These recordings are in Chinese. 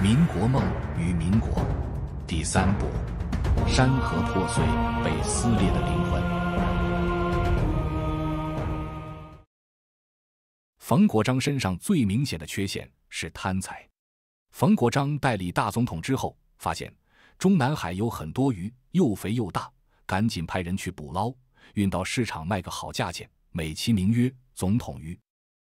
民国梦与民国，第三部，山河破碎，被撕裂的灵魂。冯国璋身上最明显的缺陷是贪财。冯国璋代理大总统之后，发现中南海有很多鱼，又肥又大，赶紧派人去捕捞，运到市场卖个好价钱，美其名曰“总统鱼”。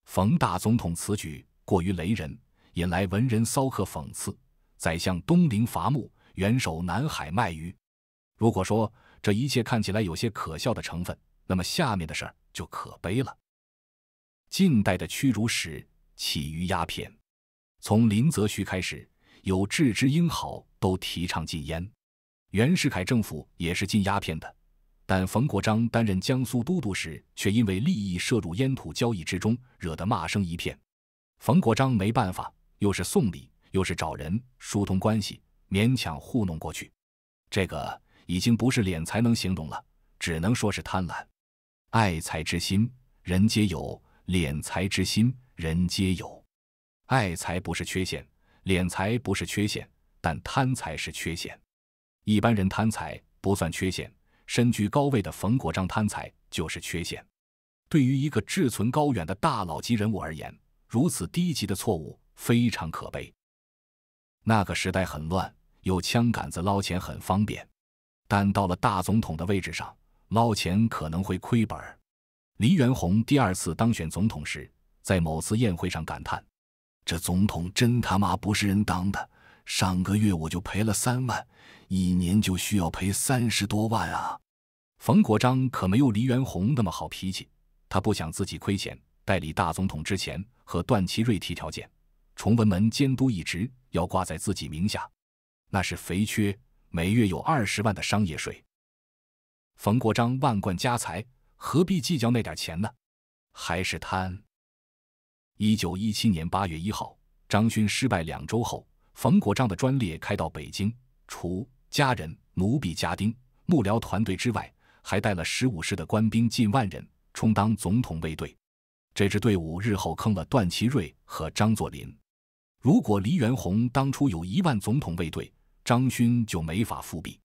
冯大总统此举过于雷人。引来文人骚客讽刺，宰相东陵伐木，元首南海卖鱼。如果说这一切看起来有些可笑的成分，那么下面的事儿就可悲了。近代的屈辱史起于鸦片，从林则徐开始，有志之英豪都提倡禁烟。袁世凯政府也是禁鸦片的，但冯国璋担任江苏都督时，却因为利益摄入烟土交易之中，惹得骂声一片。冯国璋没办法。又是送礼，又是找人疏通关系，勉强糊弄过去。这个已经不是敛财能形容了，只能说是贪婪。爱财之心，人皆有；敛财之心，人皆有。爱财不是缺陷，敛财不是缺陷，但贪财是缺陷。一般人贪财不算缺陷，身居高位的冯国璋贪财就是缺陷。对于一个志存高远的大佬级人物而言，如此低级的错误。非常可悲，那个时代很乱，有枪杆子捞钱很方便，但到了大总统的位置上，捞钱可能会亏本。黎元洪第二次当选总统时，在某次宴会上感叹：“这总统真他妈不是人当的！上个月我就赔了三万，一年就需要赔三十多万啊！”冯国璋可没有黎元洪那么好脾气，他不想自己亏钱，代理大总统之前和段祺瑞提条件。崇文门监督一职要挂在自己名下，那是肥缺，每月有二十万的商业税。冯国璋万贯家财，何必计较那点钱呢？还是贪。一九一七年八月一号，张勋失败两周后，冯国璋的专列开到北京，除家人、奴婢、家丁、幕僚团队之外，还带了十五师的官兵近万人，充当总统卫队。这支队伍日后坑了段祺瑞和张作霖。如果黎元洪当初有一万总统卫队，张勋就没法复辟。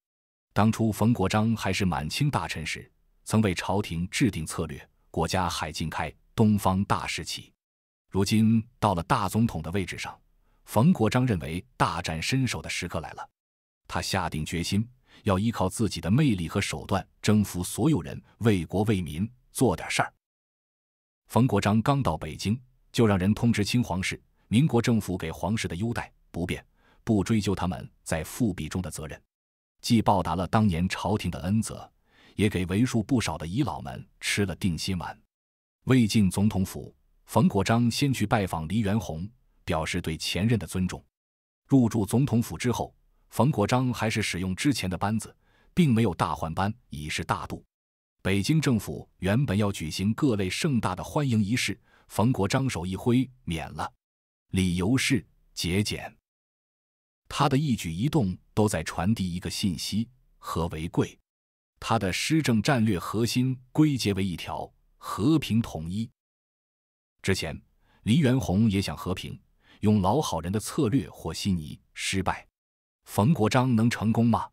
当初冯国璋还是满清大臣时，曾为朝廷制定策略。国家海禁开，东方大势起。如今到了大总统的位置上，冯国璋认为大展身手的时刻来了。他下定决心要依靠自己的魅力和手段征服所有人，为国为民做点事儿。冯国璋刚到北京，就让人通知清皇室。民国政府给皇室的优待不变，不追究他们在复辟中的责任，既报答了当年朝廷的恩泽，也给为数不少的遗老们吃了定心丸。魏晋总统府，冯国璋先去拜访黎元洪，表示对前任的尊重。入住总统府之后，冯国璋还是使用之前的班子，并没有大换班，以示大度。北京政府原本要举行各类盛大的欢迎仪式，冯国璋手一挥，免了。理由是节俭，他的一举一动都在传递一个信息：和为贵。他的施政战略核心归结为一条：和平统一。之前黎元洪也想和平，用老好人的策略和稀泥，失败，冯国璋能成功吗？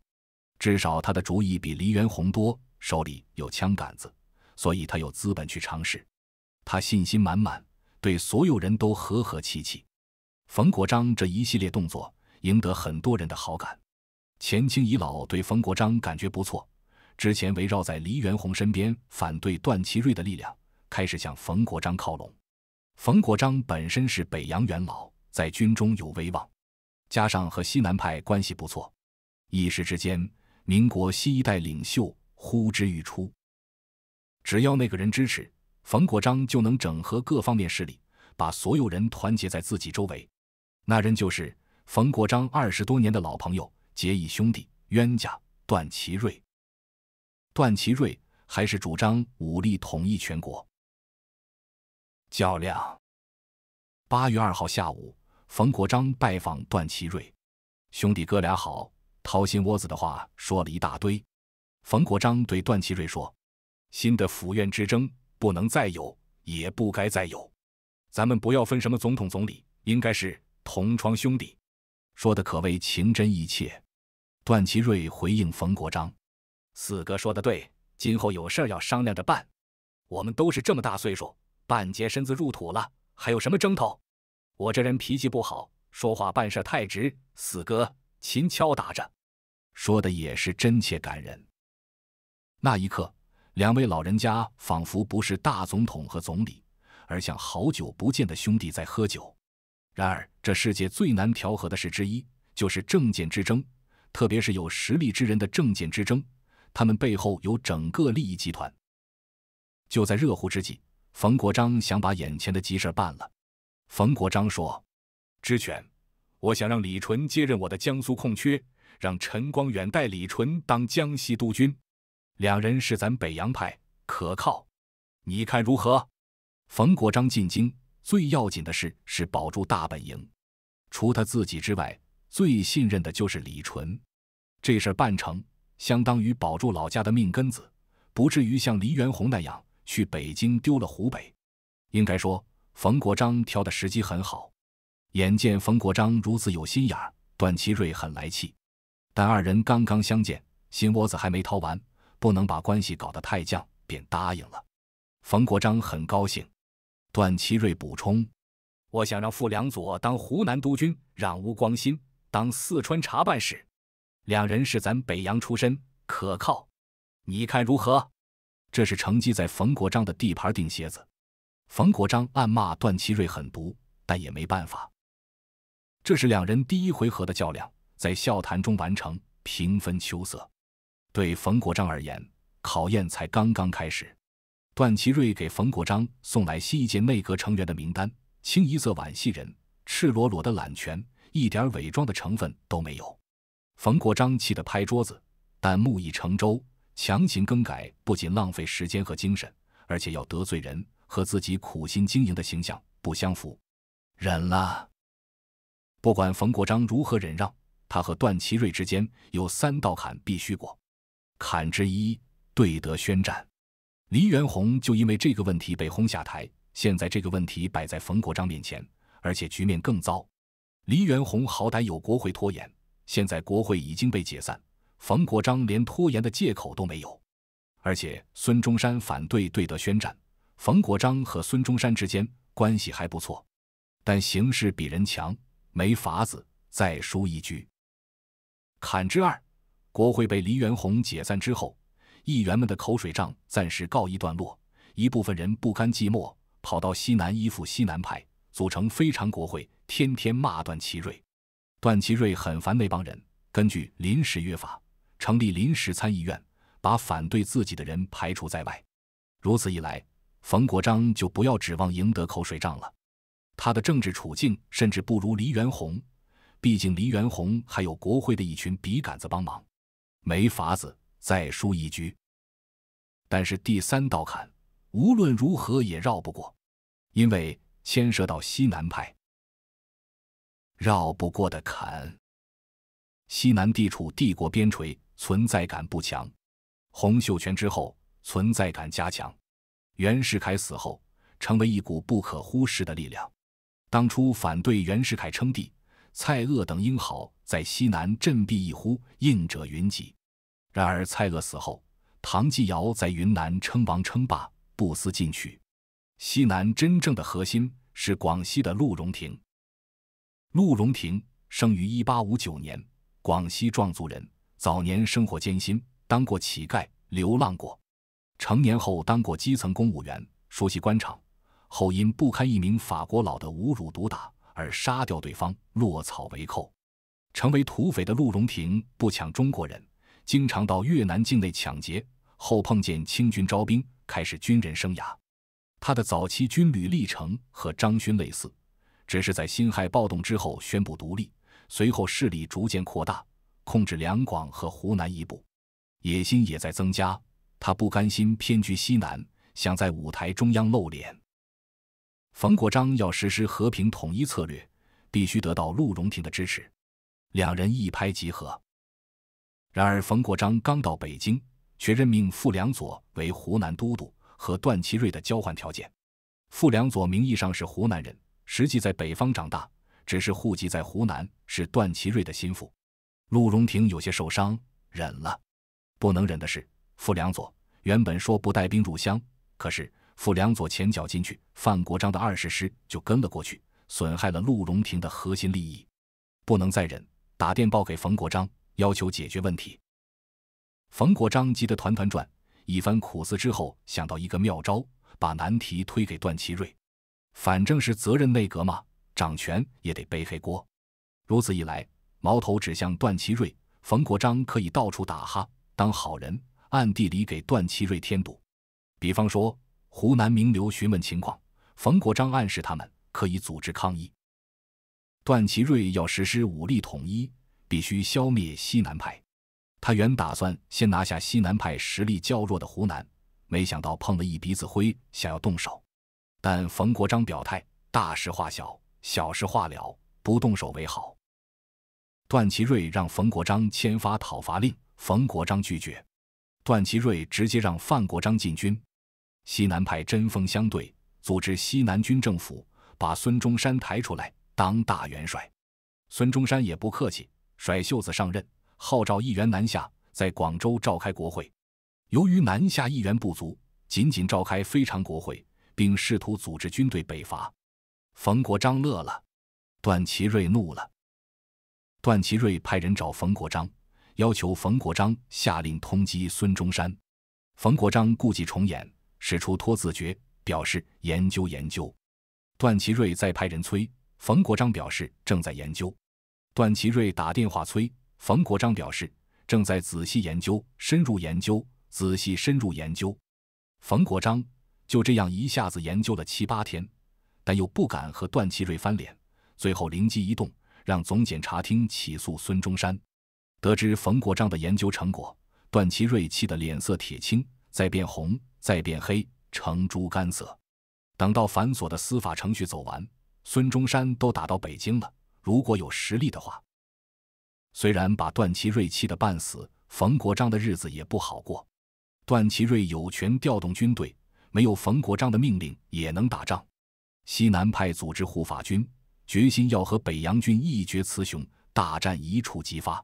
至少他的主意比黎元洪多，手里有枪杆子，所以他有资本去尝试。他信心满满，对所有人都和和气气。冯国璋这一系列动作赢得很多人的好感，前清遗老对冯国璋感觉不错。之前围绕在黎元洪身边反对段祺瑞的力量开始向冯国璋靠拢。冯国璋本身是北洋元老，在军中有威望，加上和西南派关系不错，一时之间，民国新一代领袖呼之欲出。只要那个人支持冯国璋，就能整合各方面势力，把所有人团结在自己周围。那人就是冯国璋二十多年的老朋友、结义兄弟、冤家段祺瑞。段祺瑞还是主张武力统一全国。较量。八月二号下午，冯国璋拜访段祺瑞，兄弟哥俩好，掏心窝子的话说了一大堆。冯国璋对段祺瑞说：“新的府院之争不能再有，也不该再有。咱们不要分什么总统、总理，应该是。”同窗兄弟，说的可谓情真意切。段祺瑞回应冯国璋：“四哥说的对，今后有事要商量着办。我们都是这么大岁数，半截身子入土了，还有什么争头？我这人脾气不好，说话办事太直。四哥，秦敲打着，说的也是真切感人。那一刻，两位老人家仿佛不是大总统和总理，而像好久不见的兄弟在喝酒。然而。”这世界最难调和的事之一，就是政见之争，特别是有实力之人的政见之争，他们背后有整个利益集团。就在热乎之际，冯国璋想把眼前的急事办了。冯国璋说：“知权，我想让李纯接任我的江苏空缺，让陈光远带李纯当江西督军，两人是咱北洋派，可靠，你看如何？”冯国璋进京。最要紧的事是保住大本营，除他自己之外，最信任的就是李纯。这事办成，相当于保住老家的命根子，不至于像黎元洪那样去北京丢了湖北。应该说，冯国璋挑的时机很好。眼见冯国璋如此有心眼儿，段祺瑞很来气，但二人刚刚相见，心窝子还没掏完，不能把关系搞得太僵，便答应了。冯国璋很高兴。段祺瑞补充：“我想让傅良佐当湖南督军，让吴光新当四川查办使，两人是咱北洋出身，可靠。你看如何？”这是成绩在冯国璋的地盘钉蝎子。冯国璋暗骂段祺瑞狠毒，但也没办法。这是两人第一回合的较量，在笑谈中完成，平分秋色。对冯国璋而言，考验才刚刚开始。段祺瑞给冯国璋送来新一届内阁成员的名单，清一色皖系人，赤裸裸的揽权，一点伪装的成分都没有。冯国璋气得拍桌子，但木已成舟，强行更改不仅浪费时间和精神，而且要得罪人，和自己苦心经营的形象不相符，忍了。不管冯国璋如何忍让，他和段祺瑞之间有三道坎必须过，坎之一对德宣战。黎元洪就因为这个问题被轰下台。现在这个问题摆在冯国璋面前，而且局面更糟。黎元洪好歹有国会拖延，现在国会已经被解散，冯国璋连拖延的借口都没有。而且孙中山反对对德宣战，冯国璋和孙中山之间关系还不错，但形势比人强，没法子再输一局。坎之二，国会被黎元洪解散之后。议员们的口水仗暂时告一段落，一部分人不甘寂寞，跑到西南依附西南派，组成非常国会，天天骂段祺瑞。段祺瑞很烦那帮人，根据临时约法，成立临时参议院，把反对自己的人排除在外。如此一来，冯国璋就不要指望赢得口水仗了。他的政治处境甚至不如黎元洪，毕竟黎元洪还有国会的一群笔杆子帮忙。没法子，再输一局。但是第三道坎无论如何也绕不过，因为牵涉到西南派。绕不过的坎。西南地处帝国边陲，存在感不强。洪秀全之后，存在感加强。袁世凯死后，成为一股不可忽视的力量。当初反对袁世凯称帝，蔡锷等英豪在西南振臂一呼，应者云集。然而蔡锷死后。唐继尧在云南称王称霸，不思进取。西南真正的核心是广西的陆荣廷。陆荣廷生于一八五九年，广西壮族人，早年生活艰辛，当过乞丐，流浪过。成年后当过基层公务员，熟悉官场。后因不堪一名法国佬的侮辱毒打，而杀掉对方，落草为寇，成为土匪的陆荣廷不抢中国人。经常到越南境内抢劫，后碰见清军招兵，开始军人生涯。他的早期军旅历程和张勋类似，只是在辛亥暴动之后宣布独立，随后势力逐渐扩大，控制两广和湖南一部，野心也在增加。他不甘心偏居西南，想在舞台中央露脸。冯国璋要实施和平统一策略，必须得到陆荣廷的支持，两人一拍即合。然而，冯国璋刚到北京，却任命傅良佐为湖南都督，和段祺瑞的交换条件。傅良佐名义上是湖南人，实际在北方长大，只是户籍在湖南，是段祺瑞的心腹。陆荣廷有些受伤，忍了。不能忍的是，傅良佐原本说不带兵入湘，可是傅良佐前脚进去，范国璋的二十师就跟了过去，损害了陆荣廷的核心利益。不能再忍，打电报给冯国璋。要求解决问题，冯国璋急得团团转。一番苦思之后，想到一个妙招，把难题推给段祺瑞。反正，是责任内阁嘛，掌权也得背黑锅。如此一来，矛头指向段祺瑞，冯国璋可以到处打哈，当好人，暗地里给段祺瑞添堵。比方说，湖南名流询问情况，冯国璋暗示他们可以组织抗议。段祺瑞要实施武力统一。必须消灭西南派。他原打算先拿下西南派实力较弱的湖南，没想到碰了一鼻子灰，想要动手，但冯国璋表态：大事化小，小事化了，不动手为好。段祺瑞让冯国璋签发讨伐令，冯国璋拒绝。段祺瑞直接让范国璋进军。西南派针锋相对，组织西南军政府，把孙中山抬出来当大元帅。孙中山也不客气。甩袖子上任，号召议员南下，在广州召开国会。由于南下议员不足，仅仅召开非常国会，并试图组织军队北伐。冯国璋乐了，段祺瑞怒了。段祺瑞派人找冯国璋，要求冯国璋下令通缉孙中山。冯国璋故伎重演，使出拖字诀，表示研究研究。段祺瑞再派人催，冯国璋表示正在研究。段祺瑞打电话催冯国璋，表示正在仔细研究、深入研究、仔细深入研究。冯国璋就这样一下子研究了七八天，但又不敢和段祺瑞翻脸，最后灵机一动，让总检察厅起诉孙中山。得知冯国璋的研究成果，段祺瑞气得脸色铁青，再变红，再变黑，成猪肝色。等到繁琐的司法程序走完，孙中山都打到北京了。如果有实力的话，虽然把段祺瑞气得半死，冯国璋的日子也不好过。段祺瑞有权调动军队，没有冯国璋的命令也能打仗。西南派组织护法军，决心要和北洋军一决雌雄，大战一触即发。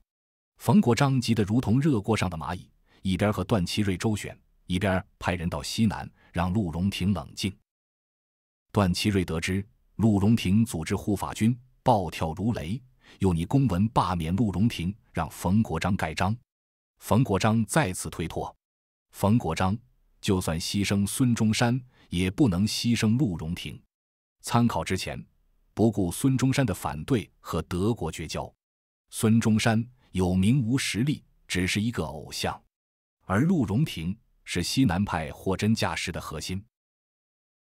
冯国璋急得如同热锅上的蚂蚁，一边和段祺瑞周旋，一边派人到西南让陆荣廷冷静。段祺瑞得知陆荣廷组织护法军。暴跳如雷，用你公文罢免陆荣廷，让冯国璋盖章。冯国璋再次推脱。冯国璋就算牺牲孙中山，也不能牺牲陆荣廷。参考之前，不顾孙中山的反对和德国绝交。孙中山有名无实力，只是一个偶像，而陆荣廷是西南派货真价实的核心。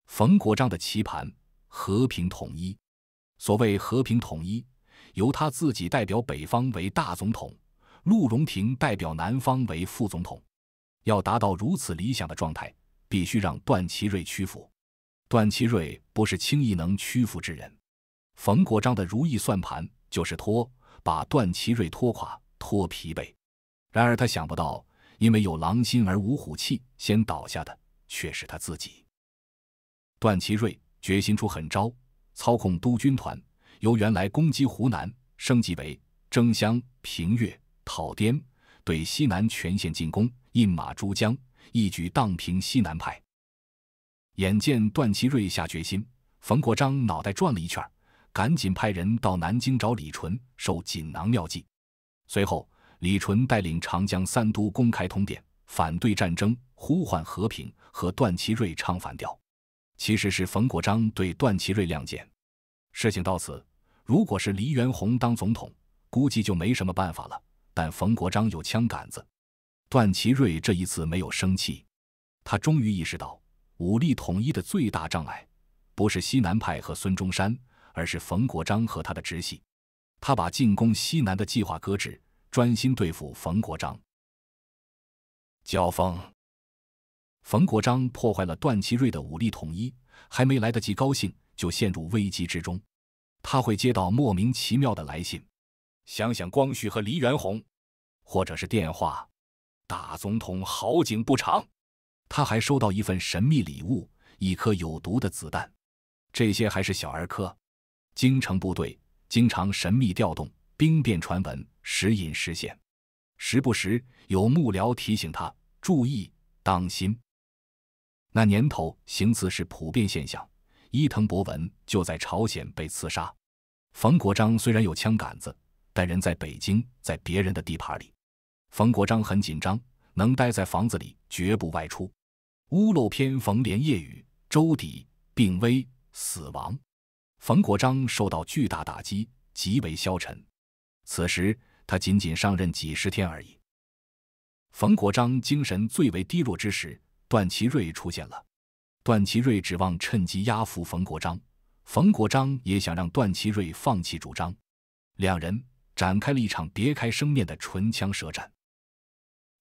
冯国璋的棋盘，和平统一。所谓和平统一，由他自己代表北方为大总统，陆荣廷代表南方为副总统。要达到如此理想的状态，必须让段祺瑞屈服。段祺瑞不是轻易能屈服之人。冯国璋的如意算盘就是拖，把段祺瑞拖垮、拖疲惫。然而他想不到，因为有狼心而无虎气，先倒下的却是他自己。段祺瑞决心出狠招。操控督军团，由原来攻击湖南升级为征湘、平越、讨滇，对西南全线进攻，饮马珠江，一举荡平西南派。眼见段祺瑞下决心，冯国璋脑袋转了一圈，赶紧派人到南京找李纯，受锦囊妙计。随后，李纯带领长江三都公开通电，反对战争，呼唤和平，和段祺瑞唱反调。其实是冯国璋对段祺瑞亮剑。事情到此，如果是黎元洪当总统，估计就没什么办法了。但冯国璋有枪杆子，段祺瑞这一次没有生气，他终于意识到武力统一的最大障碍，不是西南派和孙中山，而是冯国璋和他的直系。他把进攻西南的计划搁置，专心对付冯国璋。交锋。冯国璋破坏了段祺瑞的武力统一，还没来得及高兴，就陷入危机之中。他会接到莫名其妙的来信，想想光绪和黎元洪，或者是电话。大总统好景不长，他还收到一份神秘礼物——一颗有毒的子弹。这些还是小儿科，京城部队经常神秘调动，兵变传闻时隐时现，时不时有幕僚提醒他注意，当心。那年头，行刺是普遍现象。伊藤博文就在朝鲜被刺杀。冯国璋虽然有枪杆子，但人在北京，在别人的地盘里。冯国璋很紧张，能待在房子里绝不外出。屋漏偏逢连夜雨，周底病危死亡，冯国璋受到巨大打击，极为消沉。此时他仅仅上任几十天而已。冯国璋精神最为低落之时。段祺瑞出现了，段祺瑞指望趁机压服冯国璋，冯国璋也想让段祺瑞放弃主张，两人展开了一场别开生面的唇枪舌战。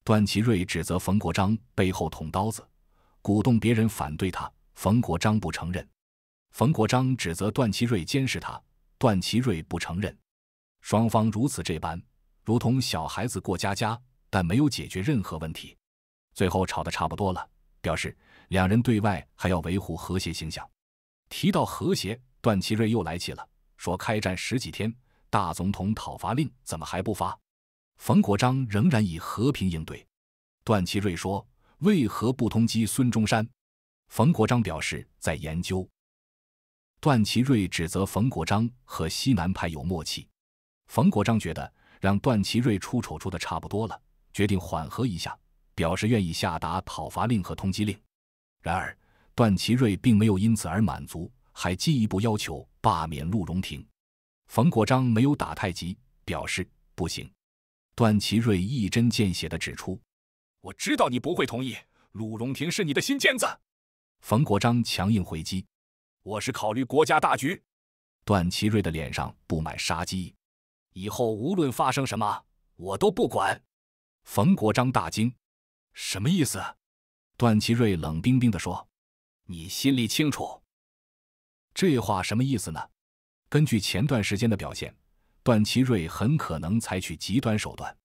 段祺瑞指责冯国璋背后捅刀子，鼓动别人反对他，冯国璋不承认。冯国璋指责段祺瑞监视他，段祺瑞不承认。双方如此这般，如同小孩子过家家，但没有解决任何问题。最后吵得差不多了。表示两人对外还要维护和谐形象。提到和谐，段祺瑞又来气了，说开战十几天，大总统讨伐令怎么还不发？冯国璋仍然以和平应对。段祺瑞说：“为何不通缉孙中山？”冯国璋表示在研究。段祺瑞指责冯国璋和西南派有默契。冯国璋觉得让段祺瑞出丑出的差不多了，决定缓和一下。表示愿意下达讨伐令和通缉令，然而段祺瑞并没有因此而满足，还进一步要求罢免陆荣廷。冯国璋没有打太极，表示不行。段祺瑞一针见血地指出：“我知道你不会同意，陆荣廷是你的新尖子。”冯国璋强硬回击：“我是考虑国家大局。”段祺瑞的脸上布满杀机：“以后无论发生什么，我都不管。”冯国璋大惊。什么意思？段祺瑞冷冰冰地说：“你心里清楚。”这话什么意思呢？根据前段时间的表现，段祺瑞很可能采取极端手段。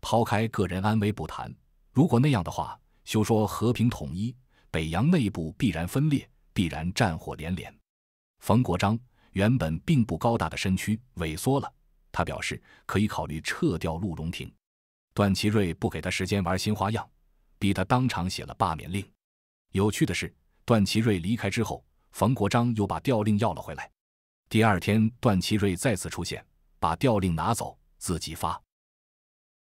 抛开个人安危不谈，如果那样的话，休说和平统一，北洋内部必然分裂，必然战火连连。冯国璋原本并不高大的身躯萎缩了，他表示可以考虑撤掉陆荣廷。段祺瑞不给他时间玩新花样。逼他当场写了罢免令。有趣的是，段祺瑞离开之后，冯国璋又把调令要了回来。第二天，段祺瑞再次出现，把调令拿走，自己发。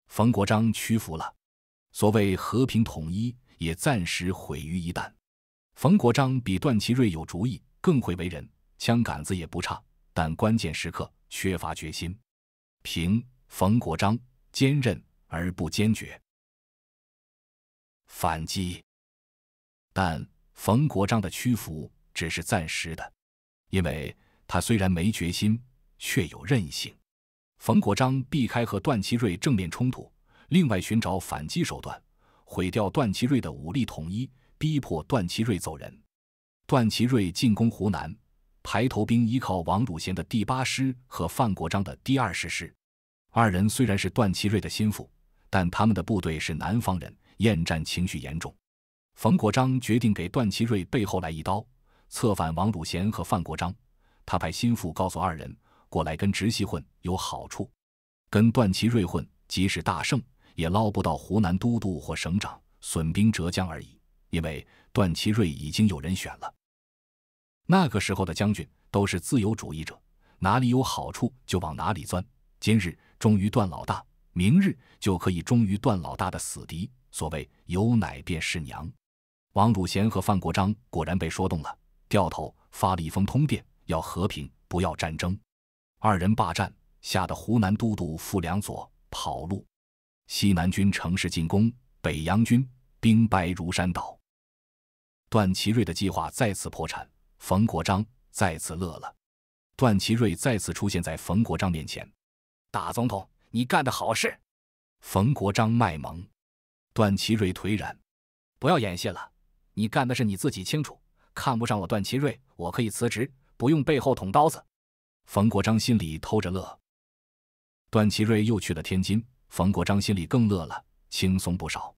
冯国璋屈服了。所谓和平统一，也暂时毁于一旦。冯国璋比段祺瑞有主意，更会为人，枪杆子也不差，但关键时刻缺乏决心。凭冯国璋：坚韧而不坚决。反击，但冯国璋的屈服只是暂时的，因为他虽然没决心，却有韧性。冯国璋避开和段祺瑞正面冲突，另外寻找反击手段，毁掉段祺瑞的武力统一，逼迫段祺瑞走人。段祺瑞进攻湖南，排头兵依靠王汝贤的第八师和范国璋的第二十师，二人虽然是段祺瑞的心腹，但他们的部队是南方人。厌战情绪严重，冯国璋决定给段祺瑞背后来一刀，策反王汝贤和范国璋。他派心腹告诉二人，过来跟直系混有好处，跟段祺瑞混，即使大胜也捞不到湖南都督或省长，损兵折将而已。因为段祺瑞已经有人选了。那个时候的将军都是自由主义者，哪里有好处就往哪里钻。今日忠于段老大，明日就可以忠于段老大的死敌。所谓有奶便是娘，王汝贤和范国璋果然被说动了，掉头发了一封通电，要和平不要战争。二人罢战，吓得湖南都督傅良佐跑路，西南军乘势进攻，北洋军兵败如山倒。段祺瑞的计划再次破产，冯国璋再次乐了。段祺瑞再次出现在冯国璋面前，大总统，你干的好事！冯国璋卖萌。段祺瑞颓然，不要演戏了，你干的事你自己清楚。看不上我段祺瑞，我可以辞职，不用背后捅刀子。冯国璋心里偷着乐。段祺瑞又去了天津，冯国璋心里更乐了，轻松不少。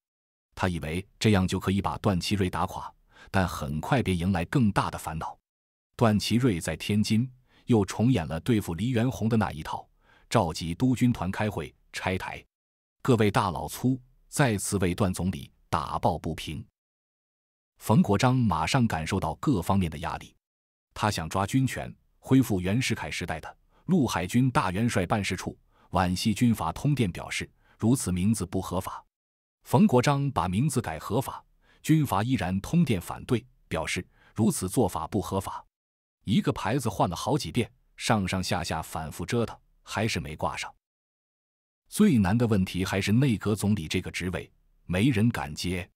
他以为这样就可以把段祺瑞打垮，但很快便迎来更大的烦恼。段祺瑞在天津又重演了对付黎元洪的那一套，召集督军团开会拆台，各位大老粗。再次为段总理打抱不平，冯国璋马上感受到各方面的压力，他想抓军权，恢复袁世凯时代的陆海军大元帅办事处。皖系军阀通电表示，如此名字不合法。冯国璋把名字改合法，军阀依然通电反对，表示如此做法不合法。一个牌子换了好几遍，上上下下反复折腾，还是没挂上。最难的问题还是内阁总理这个职位，没人敢接。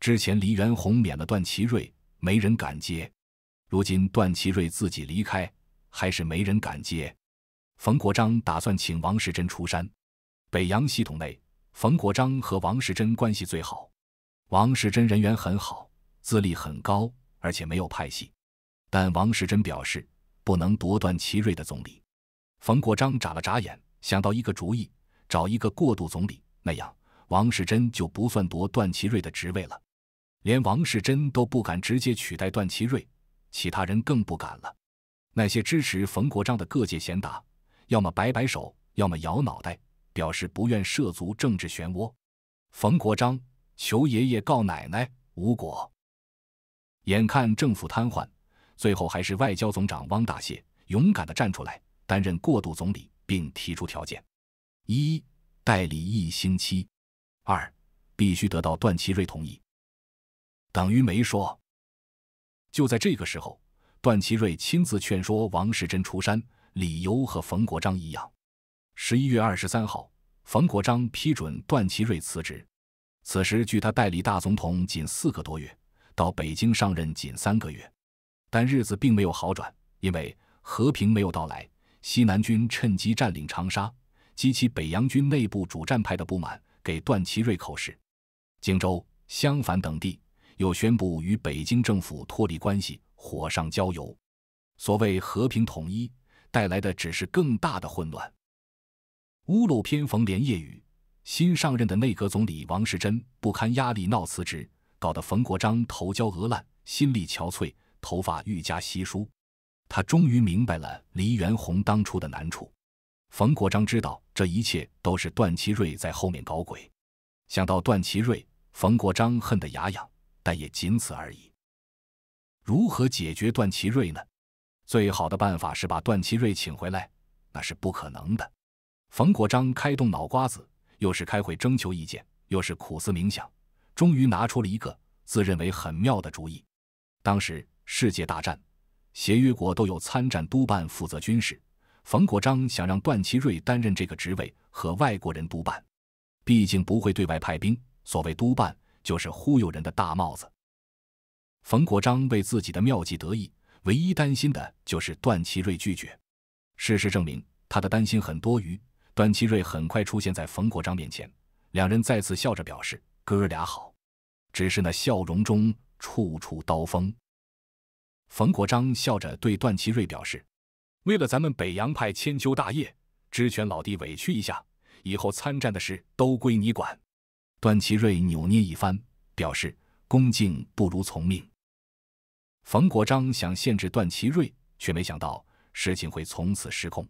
之前黎元洪免了段祺瑞，没人敢接；如今段祺瑞自己离开，还是没人敢接。冯国璋打算请王世贞出山。北洋系统内，冯国璋和王世贞关系最好。王世贞人缘很好，资历很高，而且没有派系。但王世贞表示不能夺段祺瑞的总理。冯国璋眨了眨眼，想到一个主意。找一个过渡总理，那样王世贞就不算夺段祺瑞的职位了。连王世贞都不敢直接取代段祺瑞，其他人更不敢了。那些支持冯国璋的各界贤达，要么摆摆手，要么摇脑袋，表示不愿涉足政治漩涡。冯国璋求爷爷告奶奶无果，眼看政府瘫痪，最后还是外交总长汪大燮勇敢地站出来担任过渡总理，并提出条件。一代理一星期，二必须得到段祺瑞同意，等于没说。就在这个时候，段祺瑞亲自劝说王世贞出山，理由和冯国璋一样。十一月二十三号，冯国璋批准段祺瑞辞职。此时，距他代理大总统仅四个多月，到北京上任仅三个月，但日子并没有好转，因为和平没有到来，西南军趁机占领长沙。激起北洋军内部主战派的不满，给段祺瑞口实；荆州、襄樊等地又宣布与北京政府脱离关系，火上浇油。所谓和平统一，带来的只是更大的混乱。屋漏偏逢连夜雨，新上任的内阁总理王世贞不堪压力闹辞职，搞得冯国璋头焦额烂，心力憔悴，头发愈加稀疏。他终于明白了黎元洪当初的难处。冯国璋知道这一切都是段祺瑞在后面搞鬼，想到段祺瑞，冯国璋恨得牙痒，但也仅此而已。如何解决段祺瑞呢？最好的办法是把段祺瑞请回来，那是不可能的。冯国璋开动脑瓜子，又是开会征求意见，又是苦思冥想，终于拿出了一个自认为很妙的主意。当时世界大战，协约国都有参战督办负责军事。冯国璋想让段祺瑞担任这个职位和外国人督办，毕竟不会对外派兵。所谓督办，就是忽悠人的大帽子。冯国璋为自己的妙计得意，唯一担心的就是段祺瑞拒绝。事实证明，他的担心很多余。段祺瑞很快出现在冯国璋面前，两人再次笑着表示“哥儿俩好”，只是那笑容中处处刀锋。冯国璋笑着对段祺瑞表示。为了咱们北洋派千秋大业，知权老弟委屈一下，以后参战的事都归你管。段祺瑞扭捏一番，表示恭敬不如从命。冯国璋想限制段祺瑞，却没想到事情会从此失控。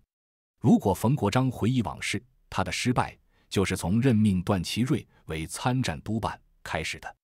如果冯国璋回忆往事，他的失败就是从任命段祺瑞为参战督办开始的。